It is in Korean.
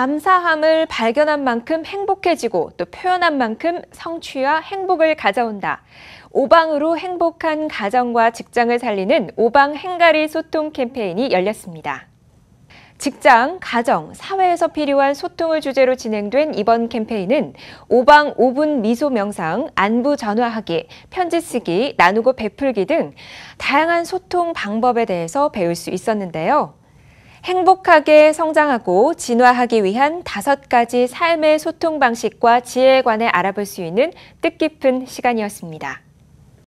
감사함을 발견한 만큼 행복해지고 또 표현한 만큼 성취와 행복을 가져온다. 오방으로 행복한 가정과 직장을 살리는 오방 행가리 소통 캠페인이 열렸습니다. 직장, 가정, 사회에서 필요한 소통을 주제로 진행된 이번 캠페인은 오방 5분 미소 명상, 안부 전화하기, 편지 쓰기, 나누고 베풀기 등 다양한 소통 방법에 대해서 배울 수 있었는데요. 행복하게 성장하고 진화하기 위한 다섯 가지 삶의 소통 방식과 지혜에 관해 알아볼 수 있는 뜻깊은 시간이었습니다.